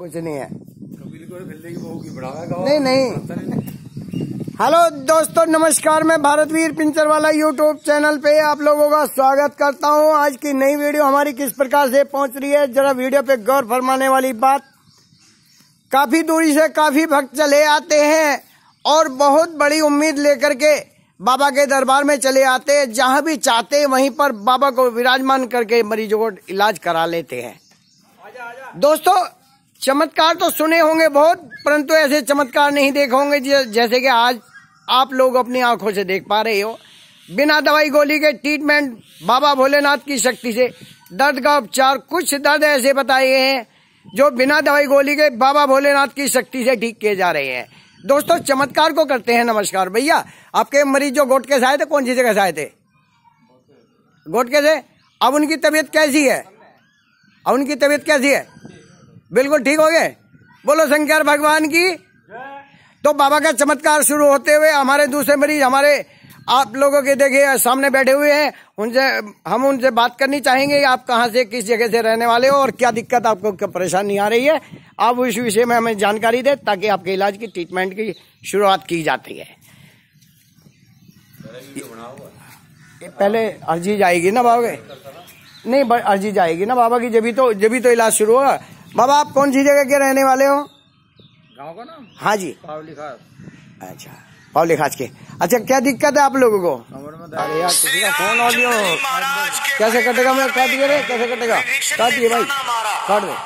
कुछ नहीं है नहीं नहीं हेलो दोस्तों नमस्कार मैं भारतवीर पिंचर वाला यूट्यूब चैनल पे आप लोगों का स्वागत करता हूं आज की नई वीडियो हमारी किस प्रकार से पहुंच रही है जरा वीडियो पे गौर फरमाने वाली बात काफी दूरी से काफी भक्त चले आते हैं और बहुत बड़ी उम्मीद लेकर के बाबा के दरबार में चले आते हैं जहाँ भी चाहते हैं वहीं पर बाबा को विराजमान करके मरीजों को इलाज करा लेते हैं दोस्तों चमत्कार तो सुने होंगे बहुत परंतु ऐसे चमत्कार नहीं देखे होंगे जैसे कि आज आप लोग अपनी आंखों से देख पा रहे हो बिना दवाई गोली के ट्रीटमेंट बाबा भोलेनाथ की शक्ति से दर्द का उपचार कुछ दर्द ऐसे बताए गए हैं जो बिना दवाई गोली के बाबा भोलेनाथ की शक्ति से ठीक किए जा रहे हैं दोस्तों चमत्कार को करते हैं नमस्कार भैया आपके मरीज जो गोटके से आए थे कौन सी जगह से आए थे के से अब उनकी तबीयत कैसी है अब उनकी तबीयत कैसी है बिल्कुल ठीक हो गए बोलो शंकर भगवान की तो बाबा का चमत्कार शुरू होते हुए हमारे दूसरे मरीज हमारे आप लोगों के देखिए सामने बैठे हुए हैं उनसे हम उनसे बात करनी चाहेंगे आप कहाँ से किस जगह से रहने वाले हो और क्या दिक्कत आपको क्या परेशानी आ रही है आप उस विषय में हमें जानकारी दें ताकि आपके इलाज की ट्रीटमेंट की शुरुआत की जाती है पहले अर्जी जाएगी ना बाबा नहीं अर्जी जाएगी ना बाबा की जब तो जब तो इलाज शुरू होगा बाबा आप कौन सी जगह के रहने वाले हो गांव का नाम हाँ जी पावली खास अच्छा पावली खास के अच्छा क्या दिक्कत है आप लोगों को अरे यार किसी का फोन ऑडियो कैसे कटेगा मैं काट कैसे कटेगा काटिए भाई काट दो